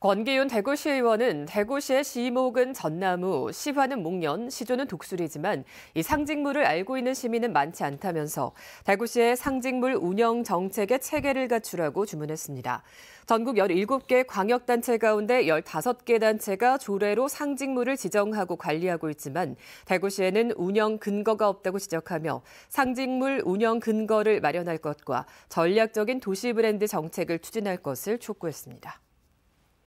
권기윤 대구시의원은 대구시의 시목은 전나무, 시화는 목련, 시조는 독수리지만 이 상징물을 알고 있는 시민은 많지 않다면서 대구시의 상징물 운영 정책의 체계를 갖추라고 주문했습니다. 전국 17개 광역단체 가운데 15개 단체가 조례로 상징물을 지정하고 관리하고 있지만 대구시에는 운영 근거가 없다고 지적하며 상징물 운영 근거를 마련할 것과 전략적인 도시 브랜드 정책을 추진할 것을 촉구했습니다.